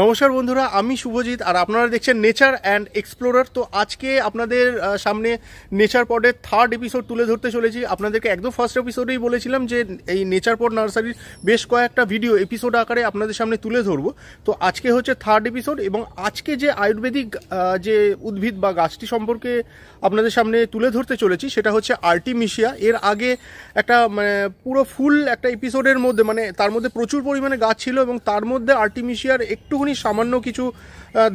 নমস্কার বন্ধুরা আমি শুভজিৎ আর আপনারা দেখছেন নেচার অ্যান্ড এক্সপ্লোরার তো আজকে আপনাদের সামনে নেচার পডের থার্ড এপিসোড তুলে ধরতে চলেছি আপনাদেরকে একদম ফার্স্ট এপিসোডেই বলেছিলাম যে এই নেচার পড নার্সারির বেশ কয়েকটা ভিডিও এপিসোড আকারে আপনাদের সামনে তুলে ধরবো তো আজকে হচ্ছে থার্ড এপিসোড এবং আজকে যে আয়ুর্বেদিক যে উদ্ভিদ বা গাছটি সম্পর্কে আপনাদের সামনে তুলে ধরতে চলেছি সেটা হচ্ছে আর্টিমিশিয়া এর আগে একটা মানে, পুরো ফুল একটা এপিসোডের মধ্যে মানে তার মধ্যে প্রচুর পরিমাণে গাছ ছিল এবং তার মধ্যে আর্টিমিশিয়ার একটু এখনই সামান্য কিছু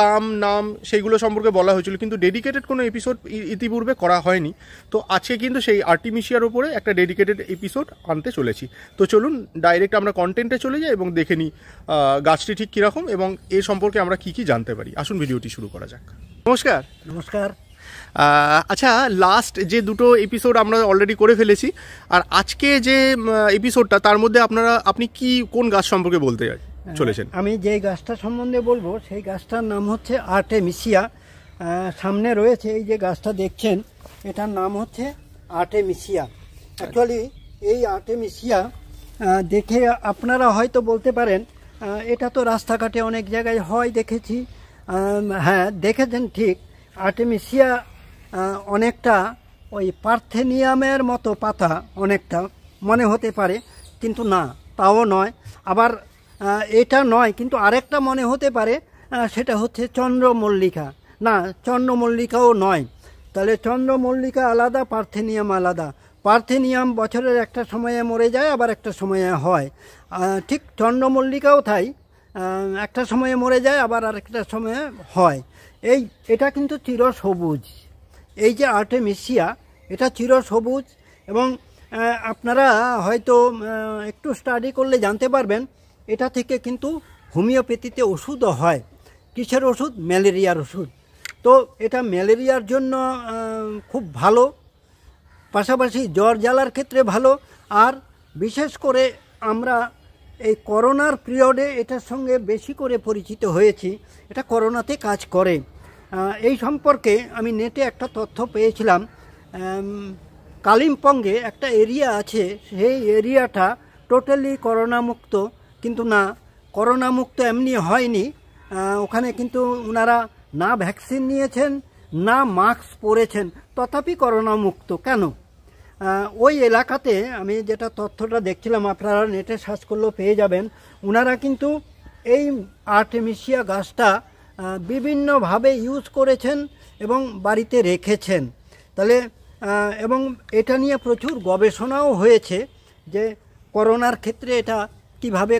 দাম নাম সেইগুলো সম্পর্কে বলা হয়েছিল কিন্তু ডেডিকেটেড কোনো এপিসোড ইতিপূর্বে করা হয়নি তো আজকে কিন্তু সেই আর্টিমিশিয়ার ওপরে একটা ডেডিকেটেড এপিসোড আনতে চলেছি তো চলুন ডাইরেক্ট আমরা কন্টেন্টে চলে যাই এবং দেখে নিই গাছটি ঠিক কীরকম এবং এ সম্পর্কে আমরা কি কি জানতে পারি আসুন ভিডিওটি শুরু করা যাক নমস্কার নমস্কার আচ্ছা লাস্ট যে দুটো এপিসোড আমরা অলরেডি করে ফেলেছি আর আজকে যে এপিসোডটা তার মধ্যে আপনারা আপনি কি কোন গাছ সম্পর্কে বলতে চাই হ্যাঁ। চলেছেন আমি যেই গাছটা সম্বন্ধে বলবো সেই গাছটার নাম হচ্ছে মিশিয়া সামনে রয়েছে এই যে গাছটা দেখছেন এটার নাম হচ্ছে মিশিয়া অ্যাকচুয়ালি এই মিশিয়া দেখে আপনারা হয়তো বলতে পারেন এটা তো রাস্তাঘাটে অনেক জায়গায় হয় দেখেছি হ্যাঁ দেখেছেন ঠিক আর্টেমিসিয়া অনেকটা ওই পার্থেনিয়ামের মতো পাতা অনেকটা মনে হতে পারে কিন্তু না তাও নয় আবার এটা নয় কিন্তু আরেকটা মনে হতে পারে সেটা হচ্ছে চন্দ্রমল্লিকা না চন্দ্রমল্লিকাও নয় তাহলে চন্দ্রমল্লিকা আলাদা পার্থেনিয়াম আলাদা পার্থেনিয়াম বছরের একটা সময়ে মরে যায় আবার একটা সময়ে হয় ঠিক চন্দ্রমল্লিকাও তাই একটা সময়ে মরে যায় আবার আরেকটা সময়ে হয় এই এটা কিন্তু চিরসবুজ এই যে আর্টেমিসিয়া এটা চিরসবুজ এবং আপনারা হয়তো একটু স্টাডি করলে জানতে পারবেন এটা থেকে কিন্তু হোমিওপ্যাথিতে ওষুধও হয় কিসের ওষুধ ম্যালেরিয়ার ওষুধ তো এটা ম্যালেরিয়ার জন্য খুব ভালো পাশাপাশি জ্বর জ্বালার ক্ষেত্রে ভালো আর বিশেষ করে আমরা এই করোনার পিরিয়ডে এটার সঙ্গে বেশি করে পরিচিত হয়েছি এটা করোনাতে কাজ করে এই সম্পর্কে আমি নেটে একটা তথ্য পেয়েছিলাম কালিম্পঙ্গে একটা এরিয়া আছে সেই এরিয়াটা টোটালি করোনামুক্ত কিন্তু না করোনা মুক্ত এমনি হয়নি ওখানে কিন্তু ওনারা না ভ্যাকসিন নিয়েছেন না মাস্ক পরেছেন তথাপি করোনা মুক্ত কেন ওই এলাকাতে আমি যেটা তথ্যটা দেখছিলাম আপনারা নেটে সার্চ করলেও পেয়ে যাবেন ওনারা কিন্তু এই আর্টেমিশিয়া গাছটা বিভিন্নভাবে ইউজ করেছেন এবং বাড়িতে রেখেছেন তাহলে এবং এটা নিয়ে প্রচুর গবেষণাও হয়েছে যে করোনার ক্ষেত্রে এটা কিভাবে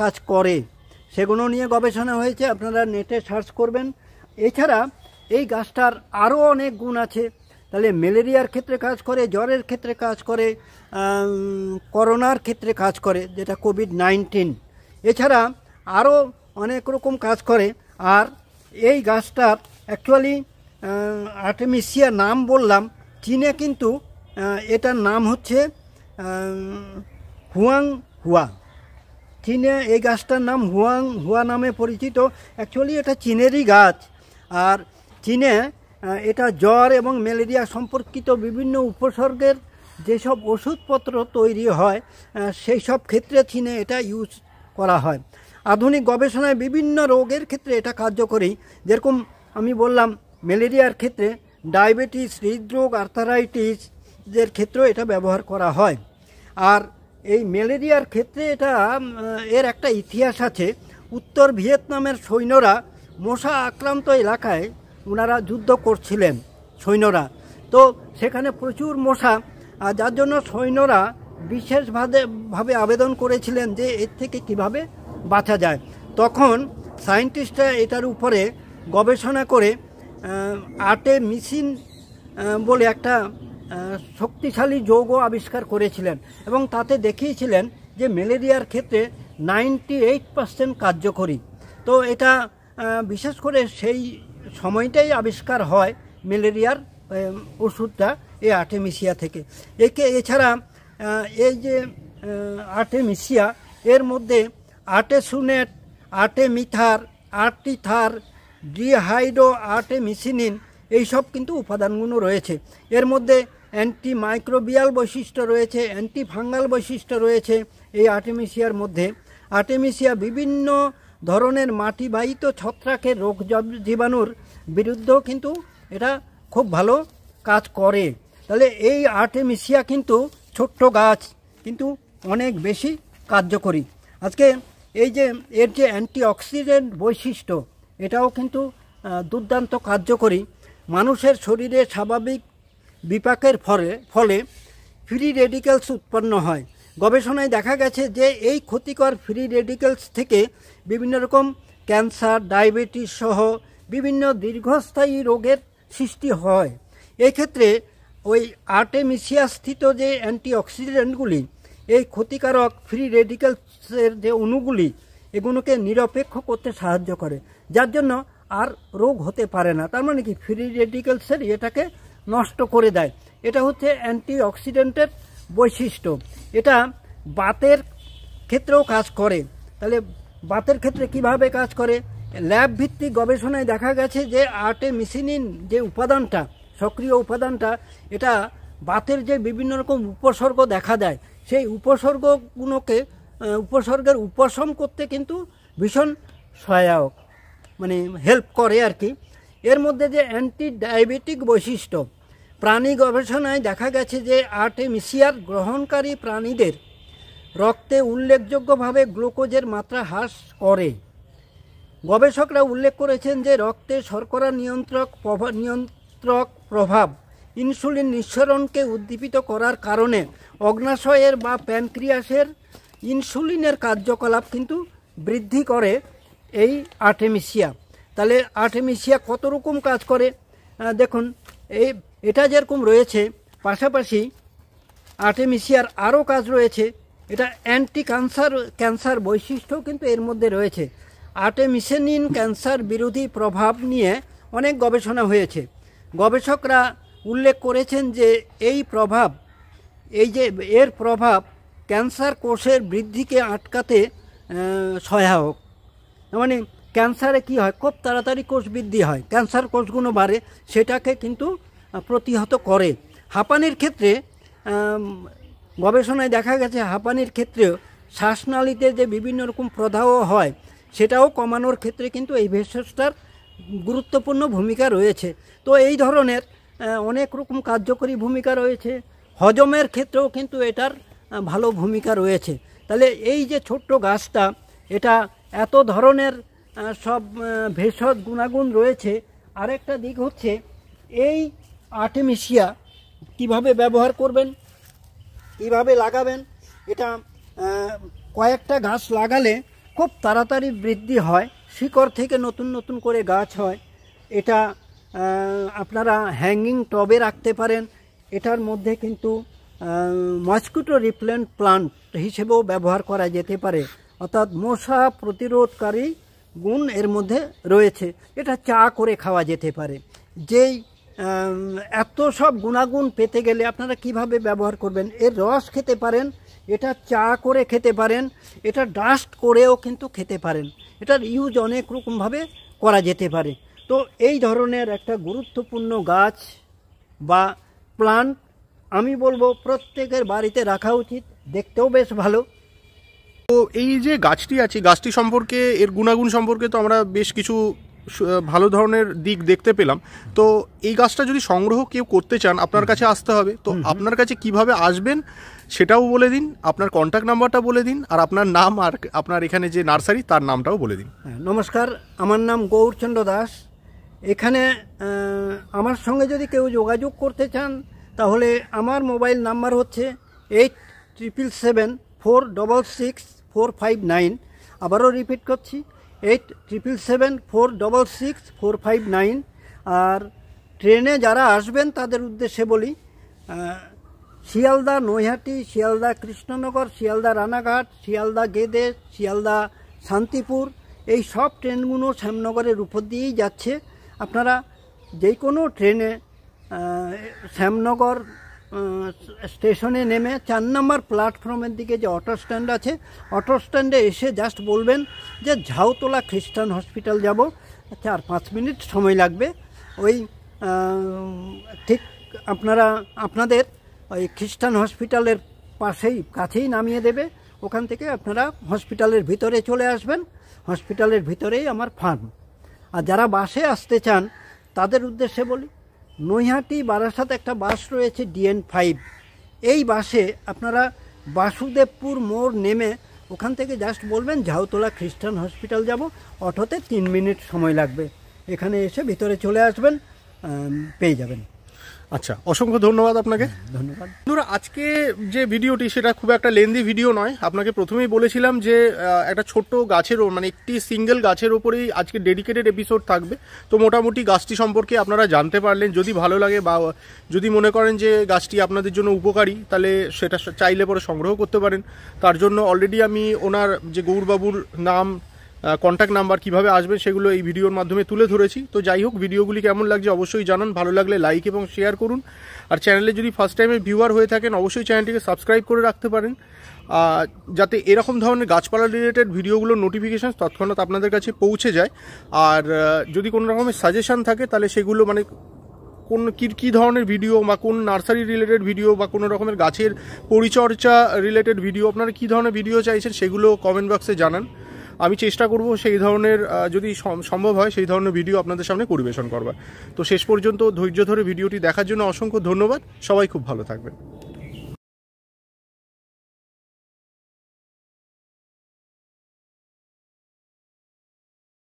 কাজ করে সেগুলো নিয়ে গবেষণা হয়েছে আপনারা নেটে সার্চ করবেন এছাড়া এই গাছটার আরও অনেক গুণ আছে তাহলে ম্যালেরিয়ার ক্ষেত্রে কাজ করে জ্বরের ক্ষেত্রে কাজ করে করোনার ক্ষেত্রে কাজ করে যেটা কোভিড নাইন্টিন এছাড়া আরও অনেক রকম কাজ করে আর এই গাছটার অ্যাকচুয়ালি আর্টেমিসিয়া নাম বললাম চীনে কিন্তু এটার নাম হচ্ছে হুয়াং হুয়া চীনে এই গাছটার নাম হুয়াং হুয়া নামে পরিচিত অ্যাকচুয়ালি এটা চীনেরই গাছ আর চীনে এটা জ্বর এবং ম্যালেরিয়া সম্পর্কিত বিভিন্ন উপসর্গের যেসব ওষুধপত্র তৈরি হয় সেই সব ক্ষেত্রে চীনে এটা ইউজ করা হয় আধুনিক গবেষণায় বিভিন্ন রোগের ক্ষেত্রে এটা কার্যকরী যেরকম আমি বললাম ম্যালেরিয়ার ক্ষেত্রে ডায়াবেটিস হৃদরোগ আর্থারাইটিসের ক্ষেত্রেও এটা ব্যবহার করা হয় আর এই ম্যালেরিয়ার ক্ষেত্রে এটা এর একটা ইতিহাস আছে উত্তর ভিয়েতনামের সৈন্যরা মশা আক্রান্ত এলাকায় ওনারা যুদ্ধ করছিলেন সৈন্যরা তো সেখানে প্রচুর মশা যার জন্য সৈন্যরা বিশেষভাবে ভাবে আবেদন করেছিলেন যে এর থেকে কিভাবে বাঁচা যায় তখন সায়েন্টিস্টরা এটার উপরে গবেষণা করে আর্টে মিশিন বলে একটা শক্তিশালী যৌগ আবিষ্কার করেছিলেন এবং তাতে দেখিয়েছিলেন যে ম্যালেরিয়ার ক্ষেত্রে নাইনটি এইট পার্সেন্ট কার্যকরী তো এটা বিশেষ করে সেই সময়টাই আবিষ্কার হয় ম্যালেরিয়ার ওষুধটা এই আর্টেমিসিয়া থেকে একে এছাড়া এই যে আর্টেমিসিয়া এর মধ্যে আর্টেসুনেট আর্টেমিথার আর্টিথার ডিহাইডো আর্টেমিসিনিন এইসব কিন্তু উপাদানগুলো রয়েছে এর মধ্যে অ্যান্টি মাইক্রোবিয়াল বৈশিষ্ট্য রয়েছে অ্যান্টি ফাঙ্গাল বৈশিষ্ট্য রয়েছে এই আর্টেমিসিয়ার মধ্যে আর্টেমিসিয়া বিভিন্ন ধরনের মাটিবাহিত ছত্রাকের রোগ জীবাণুর বিরুদ্ধেও কিন্তু এটা খুব ভালো কাজ করে তাহলে এই আর্টেমিসিয়া কিন্তু ছোট্ট গাছ কিন্তু অনেক বেশি কার্যকরী আজকে এই যে এর যে অ্যান্টিঅক্সিডেন্ট বৈশিষ্ট্য এটাও কিন্তু দুর্দান্ত কার্যকরী মানুষের শরীরে স্বাভাবিক বিপাকের ফলে ফলে ফ্রি রেডিক্যালস উৎপন্ন হয় গবেষণায় দেখা গেছে যে এই ক্ষতিকর ফ্রি রেডিক্যালস থেকে বিভিন্ন রকম ক্যান্সার ডায়াবেটিস সহ বিভিন্ন দীর্ঘস্থায়ী রোগের সৃষ্টি হয় এক্ষেত্রে ওই আর্টেমিসিয়াস্থিত যে অ্যান্টিঅক্সিডেন্টগুলি এই ক্ষতিকারক ফ্রি রেডিক্যালসের যে অণুগুলি এগুলোকে নিরপেক্ষ করতে সাহায্য করে যার জন্য আর রোগ হতে পারে না তার মানে কি ফ্রি রেডিক্যালসের এটাকে নষ্ট করে দেয় এটা হচ্ছে অ্যান্টি অক্সিডেন্টের বৈশিষ্ট্য এটা বাতের ক্ষেত্রেও কাজ করে তাহলে বাতের ক্ষেত্রে কিভাবে কাজ করে ল্যাব ভিত্তিক গবেষণায় দেখা গেছে যে আর্টেমিসিনিন যে উপাদানটা সক্রিয় উপাদানটা এটা বাতের যে বিভিন্ন রকম উপসর্গ দেখা দেয় সেই উপসর্গগুলোকে উপসর্গের উপশম করতে কিন্তু ভীষণ সহায়ক মানে হেল্প করে আর কি এর মধ্যে যে অ্যান্টি ডায়াবেটিক বৈশিষ্ট্য প্রাণী গবেষণায় দেখা গেছে যে আর্টেমিসিয়ার গ্রহণকারী প্রাণীদের রক্তে উল্লেখযোগ্যভাবে গ্লুকোজের মাত্রা হ্রাস করে গবেষকরা উল্লেখ করেছেন যে রক্তে শর্করা নিয়ন্ত্রক প্রভাব নিয়ন্ত্রক প্রভাব ইনসুলিন নিঃসরণকে উদ্দীপিত করার কারণে অগ্নাশয়ের বা প্যানক্রিয়াসের ইনসুলিনের কার্যকলাপ কিন্তু বৃদ্ধি করে এই আর্টেমিসিয়া তাহলে আর্টেমিসিয়া কত রকম কাজ করে দেখুন এই এটা যেরকম রয়েছে পাশাপাশি আর্টেমিসিয়ার আরও কাজ রয়েছে এটা অ্যান্টি ক্যান্সার ক্যান্সার বৈশিষ্ট্য কিন্তু এর মধ্যে রয়েছে আর্টেমিসেনিন ক্যান্সার বিরোধী প্রভাব নিয়ে অনেক গবেষণা হয়েছে গবেষকরা উল্লেখ করেছেন যে এই প্রভাব এই যে এর প্রভাব ক্যান্সার কোষের বৃদ্ধিকে আটকাতে সহায়ক মানে ক্যান্সারে কি হয় খুব তাড়াতাড়ি কোষ বৃদ্ধি হয় ক্যান্সার কোষগুলো বাড়ে সেটাকে কিন্তু প্রতিহত করে হাঁপানির ক্ষেত্রে গবেষণায় দেখা গেছে হাঁপানির ক্ষেত্রেও শ্বাসনালীতে যে বিভিন্ন রকম প্রধাও হয় সেটাও কমানোর ক্ষেত্রে কিন্তু এই ভেষজটার গুরুত্বপূর্ণ ভূমিকা রয়েছে তো এই ধরনের অনেক রকম কার্যকরী ভূমিকা রয়েছে হজমের ক্ষেত্রেও কিন্তু এটার ভালো ভূমিকা রয়েছে তাহলে এই যে ছোট্ট গাছটা এটা এত ধরনের সব ভেষজ গুণাগুণ রয়েছে আরেকটা দিক হচ্ছে এই আর্টেমিশিয়া কিভাবে ব্যবহার করবেন কিভাবে লাগাবেন এটা কয়েকটা গাছ লাগালে খুব তাড়াতাড়ি বৃদ্ধি হয় শিকড় থেকে নতুন নতুন করে গাছ হয় এটা আপনারা হ্যাঙ্গিং টবে রাখতে পারেন এটার মধ্যে কিন্তু মস্কিটো রিপ্লেন্ট প্লান্ট হিসেবেও ব্যবহার করা যেতে পারে অর্থাৎ মশা প্রতিরোধকারী গুণ এর মধ্যে রয়েছে এটা চা করে খাওয়া যেতে পারে যেই এত সব গুণাগুণ পেতে গেলে আপনারা কিভাবে ব্যবহার করবেন এর রস খেতে পারেন এটা চা করে খেতে পারেন এটা ডাস্ট করেও কিন্তু খেতে পারেন এটার ইউজ অনেক রকমভাবে করা যেতে পারে তো এই ধরনের একটা গুরুত্বপূর্ণ গাছ বা প্লান্ট আমি বলবো প্রত্যেকের বাড়িতে রাখা উচিত দেখতেও বেশ ভালো তো এই যে গাছটি আছে গাছটি সম্পর্কে এর গুণাগুণ সম্পর্কে তো আমরা বেশ কিছু ভালো ধরনের দিক দেখতে পেলাম তো এই গাছটা যদি সংগ্রহ কেউ করতে চান আপনার কাছে আসতে হবে তো আপনার কাছে কিভাবে আসবেন সেটাও বলে দিন আপনার কন্ট্যাক্ট নাম্বারটা বলে দিন আর আপনার নাম আর আপনার এখানে যে নার্সারি তার নামটাও বলে দিন হ্যাঁ, নমস্কার আমার নাম গৌরচন্দ্র দাস এখানে আমার সঙ্গে যদি কেউ যোগাযোগ করতে চান তাহলে আমার মোবাইল নাম্বার হচ্ছে eight triple seven four double six four five nine আবারও রিপিট করছি eight triple seven four double six four five nine আর ট্রেনে যারা আসবেন তাদের উদ্দেশ্যে বলি শিয়ালদা নৈহাটি শিয়ালদা কৃষ্ণনগর শিয়ালদা রানাঘাট শিয়ালদা গেদে শিয়ালদা শান্তিপুর এই সব ট্রেনগুলো শ্যামনগরের উপর দিয়েই যাচ্ছে আপনারা যে কোনো ট্রেনে শ্যামনগর স্টেশনে নেমে চার নম্বর প্ল্যাটফর্মের দিকে যে অটো স্ট্যান্ড আছে অটো স্ট্যান্ডে এসে জাস্ট বলবেন যে ঝাউতলা খ্রিস্টান হসপিটাল যাব চার আচ্ছা, পাঁচ মিনিট সময় লাগবে ওই ঠিক আপনারা আপনাদের ওই খ্রিস্টান হসপিটালের পাশেই কাছেই নামিয়ে দেবে ওখান থেকে আপনারা হসপিটালের ভিতরে চলে আসবেন হসপিটালের ভিতরেই আমার ফার্ম আর যারা বাসে আসতে চান তাদের উদ্দেশ্যে বলি নৈহাটি বারাসাত একটা বাস রয়েছে ডিএন ফাইভ এই বাসে আপনারা বাসুদেবপুর মোড় নেমে ওখান থেকে জাস্ট বলবেন ঝাউতলা খ্রিস্টান হসপিটাল যাব অটোতে তিন মিনিট সময় লাগবে এখানে এসে ভিতরে চলে আসবেন পেয়ে যাবেন আচ্ছা অসংখ্য ধন্যবাদ আপনাকে ধন্যবাদ বন্ধুরা আজকে যে ভিডিওটি সেটা খুব একটা লেন্দি ভিডিও নয় আপনাকে প্রথমেই বলেছিলাম যে একটা ছোট্ট গাছের মানে একটি সিঙ্গেল গাছের ওপরেই আজকে ডেডিকেটেড এপিসোড থাকবে তো মোটামুটি গাছটি সম্পর্কে আপনারা জানতে পারলেন যদি ভালো লাগে বা যদি মনে করেন যে গাছটি আপনাদের জন্য উপকারী তাহলে সেটা চাইলে পরে সংগ্রহ করতে পারেন তার জন্য অলরেডি আমি ওনার যে গৌরবাবুর নাম কন্ট্যাক্ট নাম্বার কিভাবে আসবেন সেগুলো এই ভিডিওর মাধ্যমে তুলে ধরেছি তো যাই হোক ভিডিওগুলি কেমন লাগছে অবশ্যই জানান ভালো লাগলে লাইক এবং শেয়ার করুন আর চ্যানেলে যদি ফার্স্ট টাইমে ভিউয়ার হয়ে থাকেন অবশ্যই চ্যানেলটিকে সাবস্ক্রাইব করে রাখতে পারেন যাতে এরকম ধরনের গাছপালা রিলেটেড ভিডিওগুলোর নোটিফিকেশান তৎক্ষণাৎ আপনাদের কাছে পৌঁছে যায় আর যদি কোনো রকমের সাজেশান থাকে তাহলে সেগুলো মানে কোন কী কী ধরনের ভিডিও বা কোন নার্সারি রিলেটেড ভিডিও বা কোনো রকমের গাছের পরিচর্যা রিলেটেড ভিডিও আপনারা কী ধরনের ভিডিও চাইছেন সেগুলো কমেন্ট বক্সে জানান আমি চেষ্টা করব সেই ধরনের যদি সম্ভব হয় সেই ধরনের ভিডিও আপনাদের সামনে পরিবেশন করবার তো শেষ পর্যন্ত ধৈর্য ধরে ভিডিওটি দেখার জন্য অসংখ্য ধন্যবাদ সবাই খুব ভালো থাকবেন